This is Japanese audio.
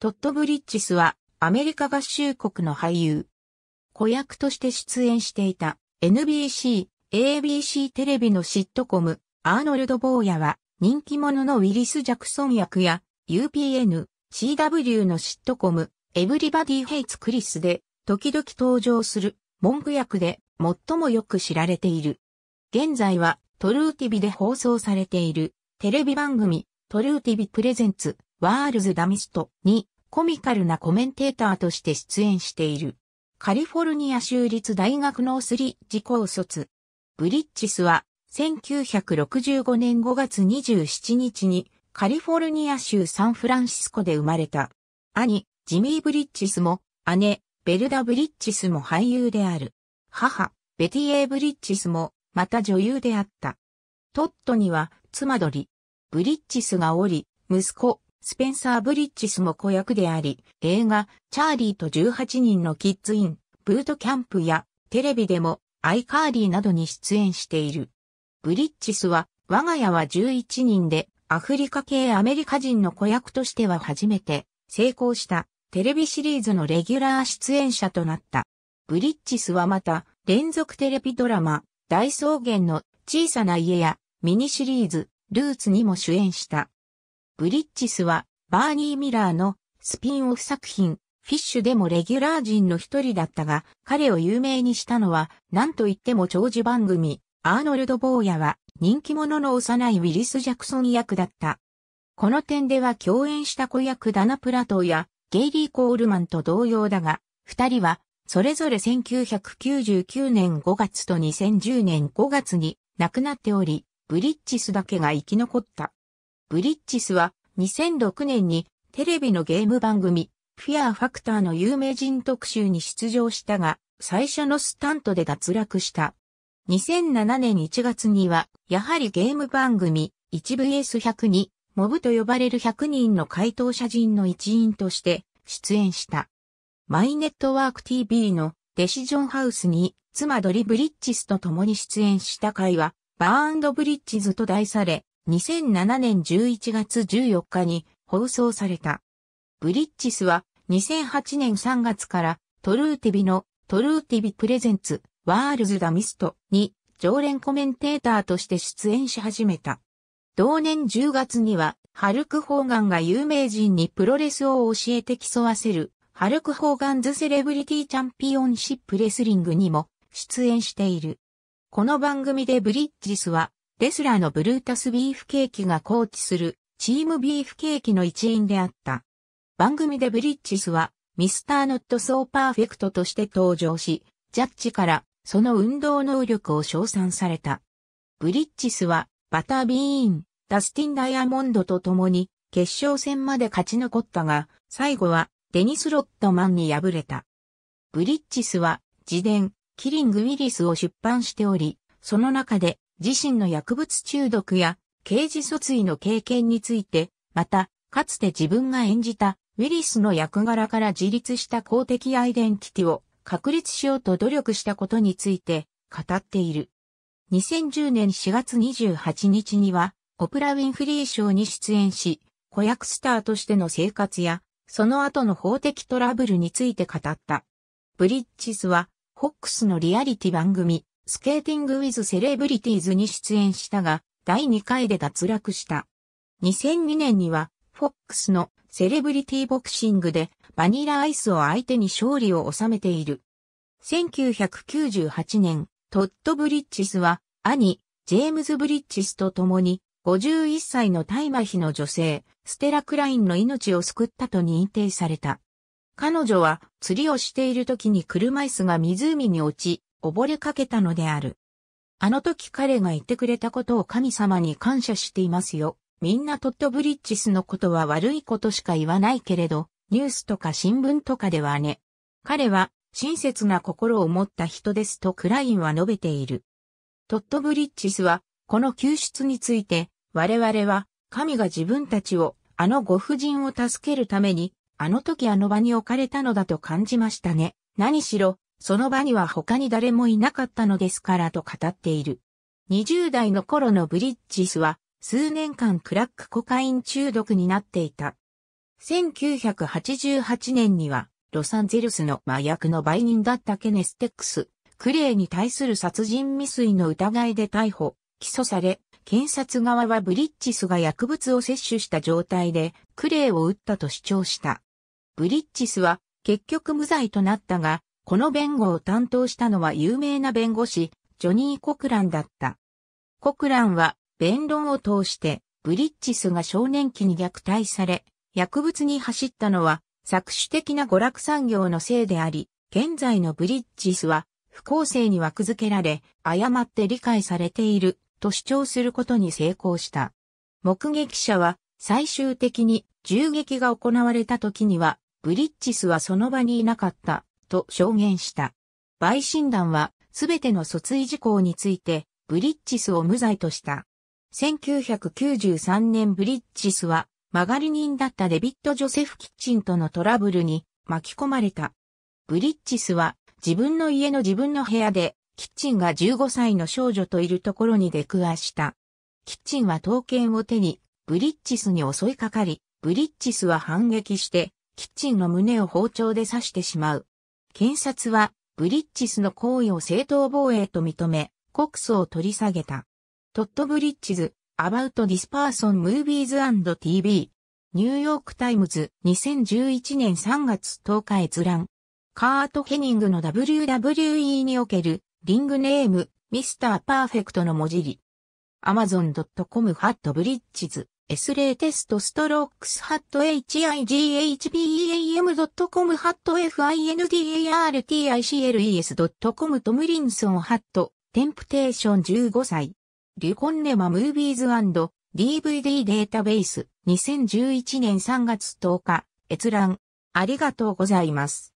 トッド・ブリッジスはアメリカ合衆国の俳優。子役として出演していた NBC、ABC テレビのシットコム、アーノルド・ボーヤは人気者のウィリス・ジャクソン役や UPN、CW のシットコム、エブリバディ・ヘイツ・クリスで時々登場する文句役で最もよく知られている。現在はトルーティビで放送されているテレビ番組トルーティビプレゼンツワールズ・ダミストにコミカルなコメンテーターとして出演している。カリフォルニア州立大学のスリッジ高卒。ブリッジスは1965年5月27日にカリフォルニア州サンフランシスコで生まれた。兄、ジミー・ブリッジスも姉、ベルダ・ブリッジスも俳優である。母、ベティ・エイ・ブリッジスもまた女優であった。トットには妻り。ブリッジスがおり、息子、スペンサー・ブリッジスも子役であり、映画、チャーリーと18人のキッズイン、ブートキャンプや、テレビでも、アイカーリーなどに出演している。ブリッジスは、我が家は11人で、アフリカ系アメリカ人の子役としては初めて、成功した、テレビシリーズのレギュラー出演者となった。ブリッジスはまた、連続テレビドラマ、大草原の小さな家や、ミニシリーズ、ルーツにも主演した。ブリッジスは、バーニー・ミラーのスピンオフ作品、フィッシュでもレギュラー人の一人だったが、彼を有名にしたのは、なんといっても長寿番組、アーノルド・ボーヤは、人気者の幼いウィリス・ジャクソン役だった。この点では共演した子役ダナ・プラトーや、ゲイリー・コールマンと同様だが、二人は、それぞれ1999年5月と2010年5月に亡くなっており、ブリッジスだけが生き残った。ブリッジスは2006年にテレビのゲーム番組フィアーファクターの有名人特集に出場したが最初のスタントで脱落した。2007年1月にはやはりゲーム番組 1VS100 にモブと呼ばれる100人の回答者陣の一員として出演した。マイネットワーク TV のデシジョンハウスに妻ドリブリッジスと共に出演した回はバーンドブリッジズと題され2007年11月14日に放送された。ブリッジスは2008年3月からトルーティビのトルーティビプレゼンツワールズ・ダ・ミストに常連コメンテーターとして出演し始めた。同年10月にはハルク・ホーガンが有名人にプロレスを教えて競わせるハルク・ホーガンズ・セレブリティ・チャンピオンシップ・レスリングにも出演している。この番組でブリッジスはレスラーのブルータスビーフケーキがコーチするチームビーフケーキの一員であった。番組でブリッジスはミスターノットソーパーフェクトとして登場し、ジャッジからその運動能力を称賛された。ブリッジスはバタービーン、ダスティン・ダイヤモンドと共に決勝戦まで勝ち残ったが、最後はデニス・ロットマンに敗れた。ブリッジスは自伝、キリング・ウィリスを出版しており、その中で自身の薬物中毒や刑事訴追の経験について、また、かつて自分が演じたウィリスの役柄から自立した公的アイデンティティを確立しようと努力したことについて語っている。2010年4月28日には、オプラ・ウィンフリー賞に出演し、子役スターとしての生活や、その後の法的トラブルについて語った。ブリッジスは、フォックスのリアリティ番組、スケーティング・ウィズ・セレブリティーズに出演したが、第2回で脱落した。2002年には、フォックスのセレブリティボクシングでバニラアイスを相手に勝利を収めている。1998年、トッド・ブリッジスは兄、ジェームズ・ブリッジスと共に51歳の大麻妃の女性、ステラ・クラインの命を救ったと認定された。彼女は釣りをしている時に車椅子が湖に落ち、溺れかけたのである。あの時彼が言ってくれたことを神様に感謝していますよ。みんなトッドブリッジスのことは悪いことしか言わないけれど、ニュースとか新聞とかではね。彼は親切な心を持った人ですとクラインは述べている。トッドブリッジスはこの救出について我々は神が自分たちをあのご婦人を助けるためにあの時あの場に置かれたのだと感じましたね。何しろその場には他に誰もいなかったのですからと語っている。20代の頃のブリッジスは数年間クラックコカイン中毒になっていた。1988年にはロサンゼルスの麻薬の売人だったケネステックス、クレイに対する殺人未遂の疑いで逮捕、起訴され、検察側はブリッジスが薬物を摂取した状態でクレイを撃ったと主張した。ブリッジスは結局無罪となったが、この弁護を担当したのは有名な弁護士、ジョニー・コクランだった。コクランは、弁論を通して、ブリッジスが少年期に虐待され、薬物に走ったのは、搾取的な娯楽産業のせいであり、現在のブリッジスは、不公正に枠付けられ、誤って理解されている、と主張することに成功した。目撃者は、最終的に銃撃が行われた時には、ブリッジスはその場にいなかった。と証言した。陪審団は、すべての訴追事項について、ブリッジスを無罪とした。1993年ブリッジスは、曲がり人だったデビット・ジョセフ・キッチンとのトラブルに巻き込まれた。ブリッジスは、自分の家の自分の部屋で、キッチンが15歳の少女といるところに出くわした。キッチンは刀剣を手に、ブリッジスに襲いかかり、ブリッジスは反撃して、キッチンの胸を包丁で刺してしまう。検察は、ブリッジスの行為を正当防衛と認め、告訴を取り下げた。トッド・ブリッジズ、アバウト・ディスパーソン・ムービーズ TV。ニューヨークタイムズ2011年3月10日閲覧。カート・ヘニングの WWE におけるリングネームミスター・パーフェクトの文字り。amazon.com ハットブリッジズ S0 テストストロークスハット h i g h h b a m c o m ハット findarticles.com トムリンソンハットテンプテーション15歳リュコンネマムービーズ &DVD データベース2011年3月10日閲覧ありがとうございます。